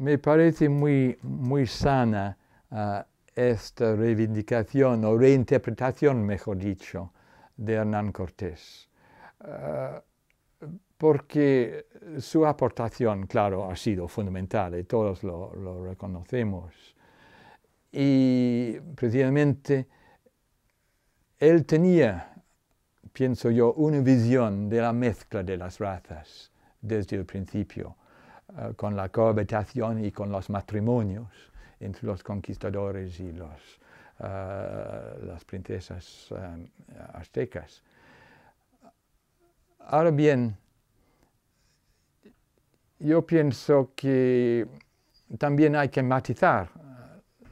me parece muy, sana ah, esta reivindicación o reinterpretación, mejor dicho, de Hernán Cortés. Ah, porque su aportación, claro, ha sido fundamental y todos lo reconocemos. Y precisamente él tenía, pienso yo, una visión de la mezcla de las razas desde el principio eh, con la cohabitación y con los matrimonios entre los conquistadores y eh, las princesas eh, aztecas. Ahora bien, yo pienso que también hay que matizar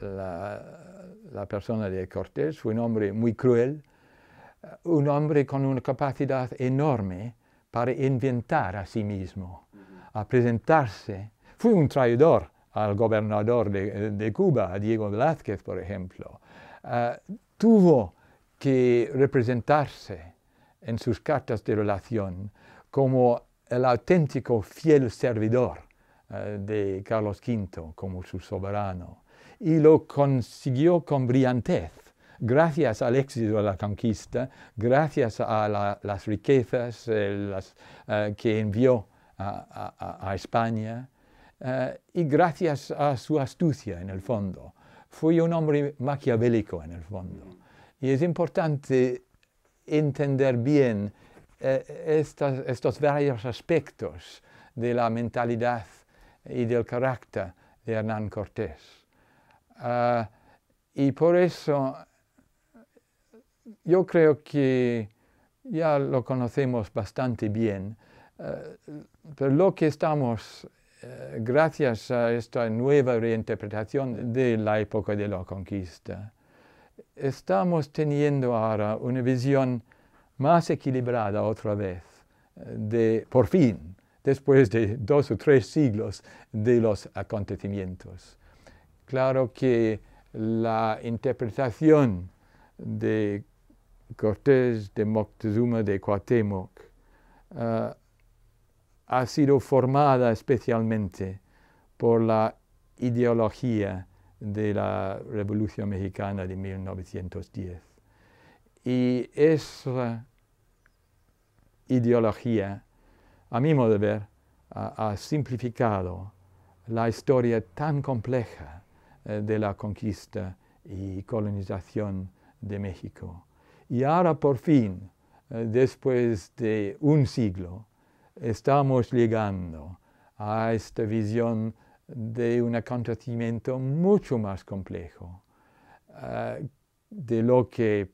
la, la, persona de Cortés, fue un hombre muy cruel, un hombre con una capacidad enorme para inventar a sí mismo a presentarse. Fue un traidor al gobernador de, Cuba, Diego Velázquez, por ejemplo. Ah, tuvo que representarse en sus cartas de relación como el auténtico fiel servidor ah, de Carlos V como su soberano. Y lo consiguió con brillantez, gracias al éxito de la conquista, gracias a las riquezas eh, ah, que envió a, España eh, y gracias a su astucia en el fondo. Fue un hombre maquiavélico en el fondo. Y es importante entender bien eh, estos varios aspectos de la mentalidad y del carácter de Hernán Cortés. Eh, y por eso yo creo que ya lo conocemos bastante bien, eh, por lo que estamos, eh, gracias a esta nueva reinterpretación de la época de la conquista, estamos teniendo ahora una visión más equilibrada otra vez, eh, de, por fin, después de dos o tres siglos de los acontecimientos. Claro que la interpretación de Cortés, de Moctezuma, de Cuauhtémoc, ha sido formada especialmente por la ideología de la Revolución Mexicana de 1910. Y esa ideología, a mi modo de ver, ha, simplificado la historia tan compleja eh, de la conquista y colonización de México. Y ahora por fin, eh, después de un siglo, estamos llegando a esta visión de un acontecimiento mucho más complejo eh, de lo que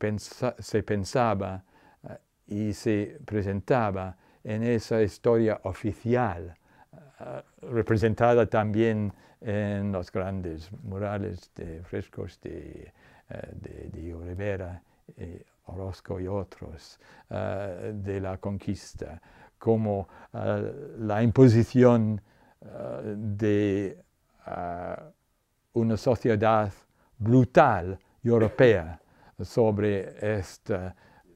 se pensaba eh, y se presentaba en esa historia oficial, eh, representada también en los grandes murales de frescos de, de, de Rivera, Orozco y otros, de la conquista como ah, la imposición ah, de ah, una sociedad brutal europea sobre esta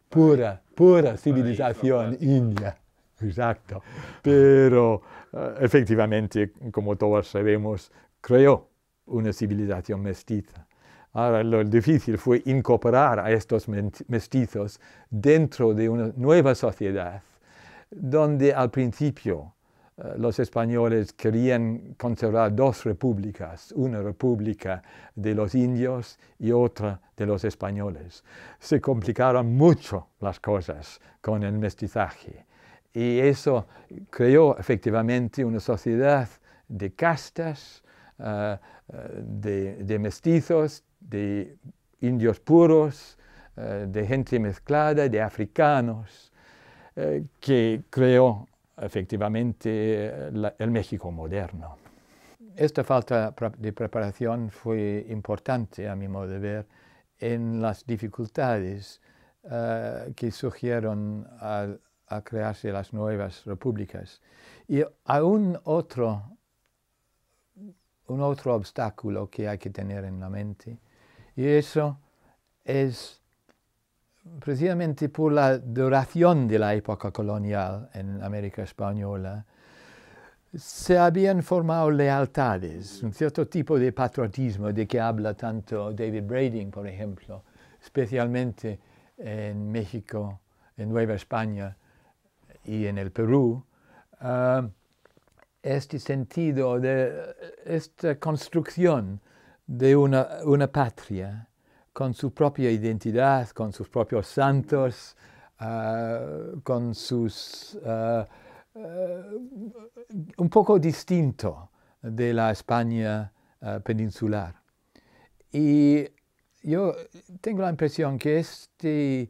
pura, pura civilización india. Exacto. Pero efectivamente, como todos sabemos, creó una civilización mestiza. Ahora, lo difícil fue incorporar a estos mestizos dentro de una nueva sociedad donde al principio eh, los españoles querían conservar dos repúblicas, una república de los indios y otra de los españoles. Se complicaron mucho las cosas con el mestizaje y eso creó efectivamente una sociedad de castas, eh, eh, de, mestizos, de indios puros, de gente mezclada, de africanos, eh, que creó efectivamente el México moderno. Esta falta de preparación fue importante, a mi modo de ver, en las dificultades eh, que surgieron al, a crearse las nuevas repúblicas. Y aún otro, un otro obstáculo que hay que tener en la mente, y eso es precisamente por la duración de la época colonial en América Española, se habían formado lealtades, un cierto tipo de patriotismo de que habla tanto David Brading, por ejemplo, especialmente en México, en Nueva España y en el Perú. Ah, este sentido de esta construcción de una patria con su propia identidad, con sus propios santos, eh, con sus... Eh, eh, un poco distinto de la España peninsular. Y yo tengo la impresión que este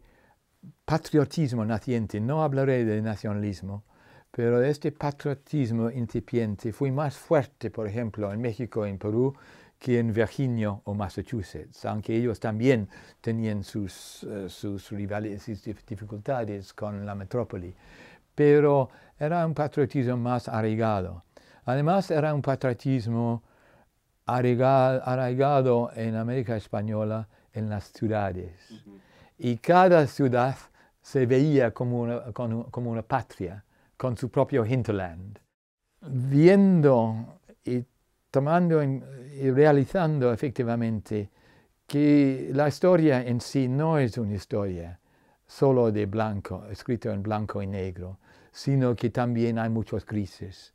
patriotismo naciente, no hablaré de nacionalismo, pero este patriotismo incipiente fue más fuerte, por ejemplo, en México, en Perú, que en Virginia o Massachusetts, aunque ellos también tenían sus, eh, sus rivales y dificultades con la metrópoli, pero era un patriotismo más arraigado. Además, era un patriotismo arraigado en América Española en las ciudades. Y cada ciudad se veía como una, como una patria, con su propio hinterland. Viendo y tomando y realizando efectivamente que la historia en sí no es una historia solo de blanco, escrito en blanco y negro, sino que también hay muchas crisis,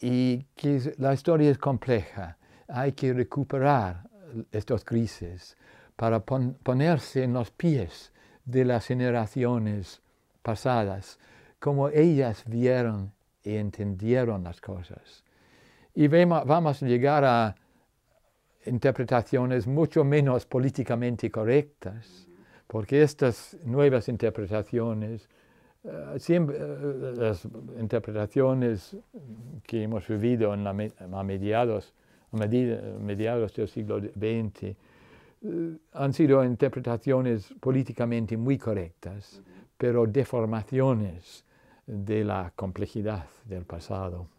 y que la historia es compleja. Hay que recuperar estas crisis para ponerse en los pies de las generaciones pasadas, como ellas vieron y entendieron las cosas y vamos a llegar a interpretaciones mucho menos políticamente correctas, porque estas nuevas interpretaciones, eh, eh, las interpretaciones que hemos vivido en a, mediados, mediados del siglo XX, eh, han sido interpretaciones políticamente muy correctas, pero deformaciones de la complejidad del pasado.